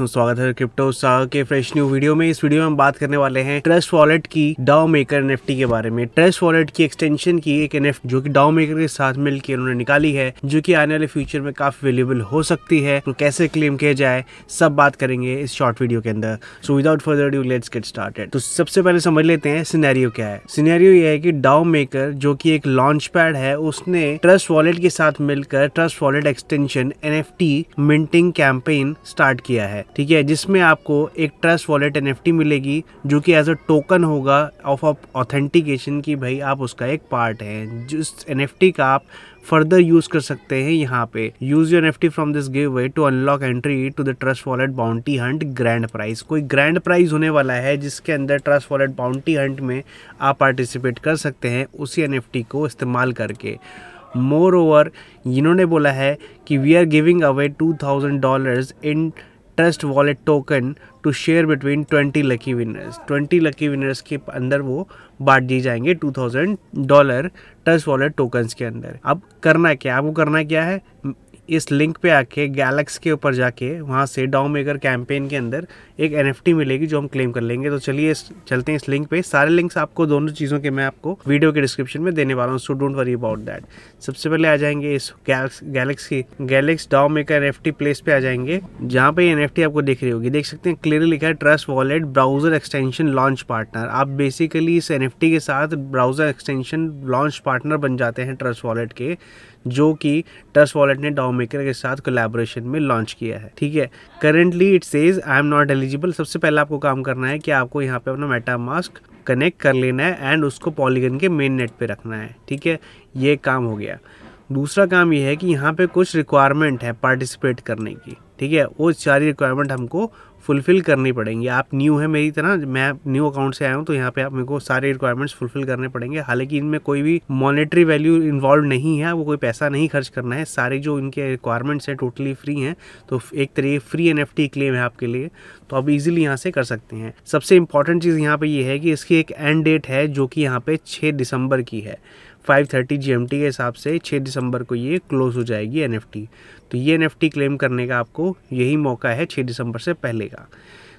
दोस्तों स्वागत है क्रिप्टो साग के फ्रेश न्यू वीडियो में इस वीडियो में हम बात करने वाले हैं ट्रस्ट वॉलेट की डाउ मेकर एनएफटी के बारे में ट्रस्ट वॉलेट की एक्सटेंशन की एक एनएफटी जो कि डाउ मेकर के साथ मिलकर उन्होंने निकाली है जो कि आने वाले फ्यूचर में काफी वेल्यूबल हो सकती है तो कैसे क्लेम किया जाए सब बात करेंगे इस शॉर्ट वीडियो के अंदर so without further do let's get started तो सबसे पहले समझ लेते हैं सिनेरियो क्या है सीनेरियो ये है कि डाउ मेकर जो की एक लॉन्च पैड है उसने ट्रस्ट वॉलेट के साथ मिलकर trust wallet extension NFT minting campaign start किया है ठीक है जिसमें आपको एक ट्रस्ट वॉलेट एन मिलेगी जो कि एज अ टोकन होगा ऑफ ऑथेंटिकेशन कि भाई आप उसका एक पार्ट है जिस एन का आप फर्दर यूज़ कर सकते हैं यहाँ पे use your F T from this give way to unlock entry to the trust wallet bounty hunt grand prize कोई ग्रैंड प्राइज होने वाला है जिसके अंदर ट्रस्ट वॉलेट बाउंटी हंट में आप पार्टिसिपेट कर सकते हैं उसी एन को इस्तेमाल करके मोर ओवर इन्होंने बोला है कि we are giving away two thousand dollars in trust wallet token to share between 20 lucky winners 20 lucky winners के अंदर वो बांट दिए जाएंगे 2000 डॉलर ट्रस्ट वॉलेट टोकन्स के अंदर अब करना क्या आपको करना क्या है इस लिंक पे आके गैलेक्स के ऊपर जाके वहाँ से डाउ मेकर कैंपेन के अंदर एक एन मिलेगी जो हम क्लेम कर लेंगे तो चलिए चलते हैं इस लिंक पे सारे लिंक्स आपको दोनों चीज़ों के मैं आपको वीडियो के डिस्क्रिप्शन में देने वाला हूँ so don't worry about that सबसे पहले आ जाएंगे इस गैलेक्स की गैलेक्स डाउ मेकर एन प्लेस पे आ जाएंगे जहाँ पे एन आपको दिख रही होगी देख सकते हैं क्लियरली लिखा है trust wallet browser extension launch partner आप बेसिकली इस एन के साथ ब्राउजर एक्सटेंशन लॉन्च पार्टनर बन जाते हैं ट्रस्ट वॉलेट के जो कि ट्रस्ट वॉलेट ने डाउ मेकर के साथ कोलेबोरेशन में लॉन्च किया है ठीक है currently it says I am not eligible सबसे पहले आपको काम करना है कि आपको यहाँ पे अपना मेटा मास्क कनेक्ट कर लेना है एंड उसको पॉलीगन के मेन नेट पे रखना है ठीक है ये काम हो गया दूसरा काम ये है कि यहाँ पे कुछ रिक्वायरमेंट है पार्टिसिपेट करने की ठीक है वो सारी रिक्वायरमेंट हमको फुलफ़िल करनी पड़ेंगी आप न्यू है मेरी तरह मैं न्यू अकाउंट से आया हूँ तो यहाँ पे आप मेरे को सारे रिक्वायरमेंट्स फुलफ़िल करने पड़ेंगे हालांकि इनमें कोई भी मॉनेटरी वैल्यू इन्वॉल्व नहीं है वो कोई पैसा नहीं खर्च करना है सारे जो इनके रिक्वायरमेंट्स हैं टोटली फ्री हैं तो एक तरह फ्री एन क्लेम है आपके लिए तो आप इजिली यहाँ से कर सकते हैं सबसे इंपॉर्टेंट चीज़ यहाँ पर यह है कि इसकी एक एंड डेट है जो कि यहाँ पर छः दिसंबर की है five thirty G M T के हिसाब से छः दिसंबर को ये क्लोज हो जाएगी एन एफ टी तो ये एन एफ टी क्लेम करने का आपको यही मौका है छः दिसंबर से पहले का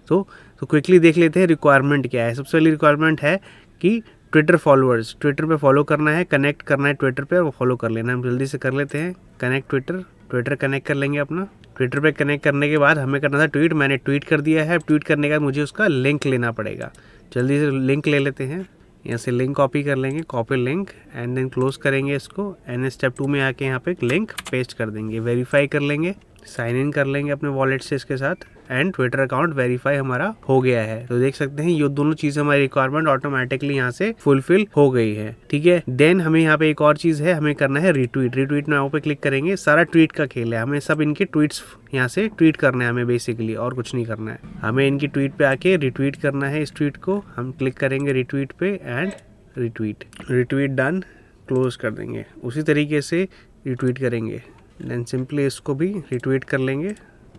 तो तो क्विकली देख लेते हैं रिक्वायरमेंट क्या है सबसे पहली रिक्वायरमेंट है कि ट्विटर फॉलोअर्स ट्विटर पे फॉलो करना है कनेक्ट करना है ट्विटर पे और वो फॉलो कर लेना हम जल्दी से कर लेते हैं कनेक्ट ट्विटर ट्विटर कनेक्ट कर लेंगे अपना ट्विटर पे कनेक्ट करने के बाद हमें करना था ट्वीट मैंने ट्वीट कर दिया है ट्वीट करने के बाद मुझे उसका लिंक लेना पड़ेगा जल्दी से लिंक ले लेते हैं यहाँ से लिंक कॉपी कर लेंगे copy link and then close करेंगे इसको एंड स्टेप टू में आके यहाँ पे लिंक पेस्ट कर देंगे वेरीफाई कर लेंगे साइन इन कर लेंगे अपने वॉलेट से इसके साथ एंड ट्विटर अकाउंट वेरीफाई हमारा हो गया है तो देख सकते हैं ये दोनों चीज हमारी रिक्वायरमेंट ऑटोमेटिकली यहाँ से फुलफिल हो गई है ठीक है देन हमें यहाँ पे एक और चीज है हमें करना है रिट्वीट रिट्वीट में पे क्लिक करेंगे सारा ट्वीट का खेल है हमें सब इनके ट्वीट यहाँ से ट्वीट करना है हमें बेसिकली और कुछ नहीं करना है हमें इनकी ट्वीट पे आके रिट्वीट करना है इस ट्वीट को हम क्लिक करेंगे रिट्वीट पे and retweet retweet done close कर देंगे उसी तरीके से रिट्वीट करेंगे देन सिंपली इसको भी रिट्वीट कर लेंगे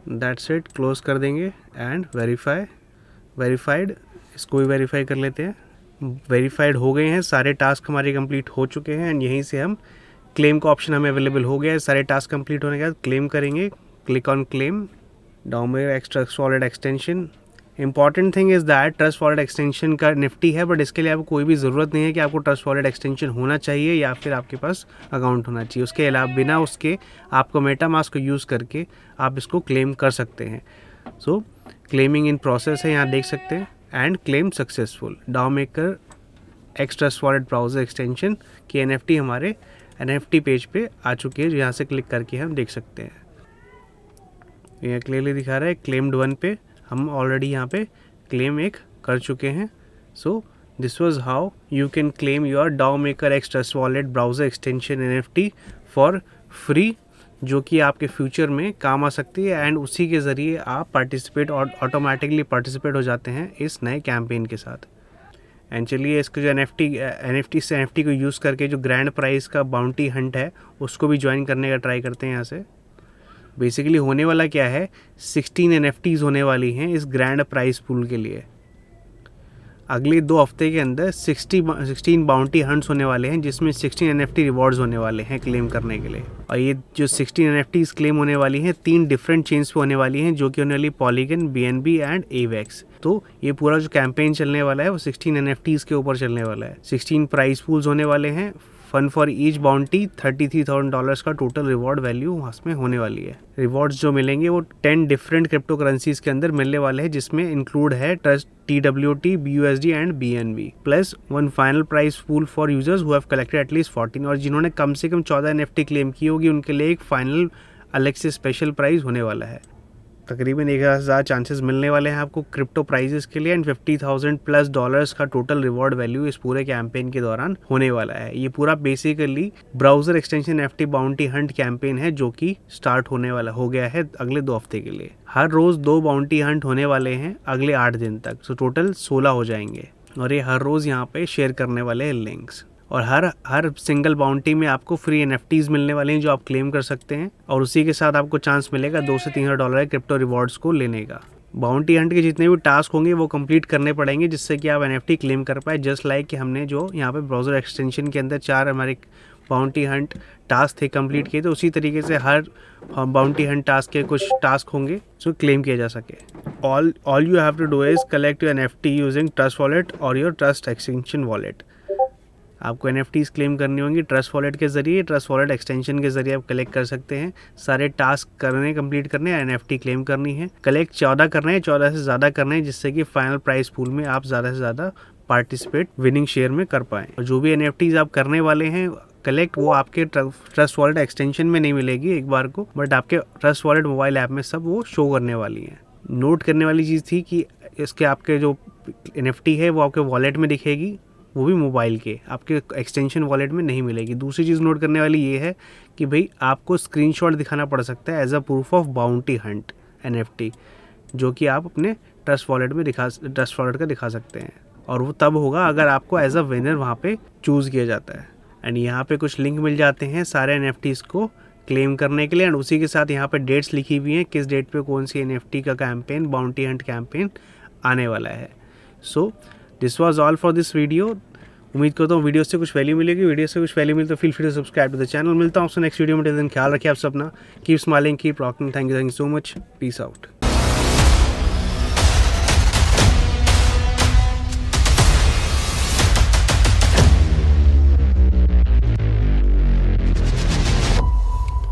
दैट सेट क्लोज कर देंगे एंड वेरीफाई वेरीफाइड इसको भी वेरीफाई कर लेते हैं वेरीफाइड हो गए हैं सारे टास्क हमारे कंप्लीट हो चुके हैं एंड यहीं से हम क्लेम का ऑप्शन हमें अवेलेबल हो गया है सारे टास्क कंप्लीट होने के बाद क्लेम करेंगे click on claim DAO maker extra solid extension important thing is that trust wallet extension का निफ्टी है बट इसके लिए आपको कोई भी ज़रूरत नहीं है कि आपको ट्रस्ट वॉलेट एक्सटेंशन होना चाहिए या फिर आपके पास अकाउंट होना चाहिए उसके अलावा बिना उसके आपको मेटा मास्क को यूज़ करके आप इसको क्लेम कर सकते हैं सो क्लेमिंग इन प्रोसेस है यहाँ देख सकते हैं and claim successful DAO maker X trust wallet browser extension की एन हमारे एन पेज पे आ चुके हैं जो यहाँ से क्लिक करके हम देख सकते हैं यह क्लियरली दिखा रहा है क्लेम्ड वन पे हम ऑलरेडी यहाँ पे क्लेम एक कर चुके हैं so this was how you can claim your DAO maker X trust wallet browser extension N F T for free जो कि आपके फ्यूचर में काम आ सकती है एंड उसी के ज़रिए आप पार्टिसिपेट और ऑटोमेटिकली पार्टिसिपेट हो जाते हैं इस नए कैंपेन के साथ एंड चलिए इसको जो N F T N F T से एन एफ टी को यूज़ करके जो ग्रैंड प्राइज़ का बाउंटी हंट है उसको भी ज्वाइन करने का ट्राई करते हैं यहाँ से बेसिकली होने वाला क्या है सिक्सटीन एन होने वाली हैं इस ग्रैंड प्राइस पूल के लिए अगले दो हफ्ते के अंदर सिक्सटी सिक्सटीन बाउंटी हंट्स होने वाले हैं जिसमें सिक्सटीन एन रिवॉर्ड्स होने वाले हैं क्लेम करने के लिए और ये जो सिक्सटीन एन क्लेम होने वाली हैं तीन डिफरेंट चेन्स पे होने वाली हैं जो कि होने वाली Polygon B N B and Avax तो ये पूरा जो कैंपेन चलने वाला है वो सिक्सटीन एन के ऊपर चलने वाला है सिक्सटीन प्राइस पूल्स होने वाले हैं fun for each bounty thirty three thousand dollars का टोटल रिवॉर्ड वैल्यू उसमें होने वाली है रिवॉर्ड्स जो मिलेंगे वो टेन डिफरेंट क्रिप्टो करेंसीज के अंदर मिलने वाले हैं जिसमें इंक्लूड है trust T W T B U S D and B N B plus one final prize pool for users who collected at least fourteen और जिन्होंने कम से कम चौदह एन एफ टी क्लेम की होगी उनके लिए एक फाइनल अलग से स्पेशल प्राइज होने वाला है तकरीबन एक हज़ार चांसेस मिलने वाले हैं आपको क्रिप्टो प्राइजेस के लिए and fifty thousand plus dollars का टोटल रिवॉर्ड वैल्यू इस पूरे कैंपेन के दौरान होने वाला है ये पूरा basically browser extension F T bounty hunt campaign है जो कि स्टार्ट होने वाला हो गया है अगले दो हफ्ते के लिए हर रोज़ दो बाउंटी हंट होने वाले हैं अगले आठ दिन तक सो टोटल सोलह हो जाएंगे और ये हर रोज़ यहाँ पे शेयर करने वाले हैं लिंक्स और हर हर सिंगल बाउंटी में आपको फ्री एन मिलने वाले हैं जो आप क्लेम कर सकते हैं और उसी के साथ आपको चांस मिलेगा दो से तीन हजार डॉलर क्रिप्टो रिवॉर्ड्स को लेने का बाउंटी हंट के जितने भी टास्क होंगे वो कंप्लीट करने पड़ेंगे जिससे कि आप एन क्लेम कर पाए जस्ट लाइक कि हमने जो यहाँ पे ब्राउज़र एक्सटेंशन के अंदर चार हमारे बाउंटी हंट टास्क थे कंप्लीट किए तो उसी तरीके से हर बाउंटी हंट टास्क के कुछ टास्क होंगे जो क्लेम किया जा सके all all you have to do is collect you N F T using trust wallet और योर ट्रस्ट एक्सटेंशन वॉलेट आपको एन क्लेम करनी होंगी ट्रस्ट वॉलेट के ज़रिए ट्रस्ट वॉलेट एक्सटेंशन के ज़रिए आप कलेक्ट कर सकते हैं सारे टास्क करने कंप्लीट करने एन एफ क्लेम करनी है कलेक्ट चौदह करना है चौदह से ज़्यादा करना है जिससे कि फाइनल प्राइस पूल में आप ज़्यादा से ज़्यादा पार्टिसिपेट विनिंग शेयर में कर पाएँ और जो भी एन आप करने वाले हैं कलेक्ट वो आपके ट्रस्ट वॉलेट एक्सटेंशन में नहीं मिलेगी एक बार को बट आपके ट्रस्ट वॉलेट मोबाइल ऐप में सब वो शो करने वाली हैं नोट करने वाली चीज़ थी कि इसके आपके जो एन है वो आपके वॉलेट में दिखेगी वो भी मोबाइल के आपके एक्सटेंशन वॉलेट में नहीं मिलेगी दूसरी चीज़ नोट करने वाली ये है कि भाई आपको स्क्रीनशॉट दिखाना पड़ सकता है as a proof of bounty hunt एन जो कि आप अपने ट्रस्ट वॉलेट में दिखा ट्रस्ट वॉलेट का दिखा सकते हैं और वो तब होगा अगर आपको एज अ विनर वहाँ पे चूज़ किया जाता है एंड यहाँ पे कुछ लिंक मिल जाते हैं सारे एन को क्लेम करने के लिए एंड उसी के साथ यहाँ पे डेट्स लिखी हुई हैं किस डेट पे कौन सी एन का कैंपेन बाउंटी हंट कैंपेन आने वाला है so so, this was all for this video उम्मीद करता हूँ वीडियो से कुछ वैल्यू मिलेगी वीडियो से कुछ वैल्यू मिले तो feel free to subscribe to the channel मिलता हूँ आपसे नेक्स्ट वीडियो में टेन ख्याल रखिए आप सब अपना keep smiling keep rocking thank you thank you so much peace out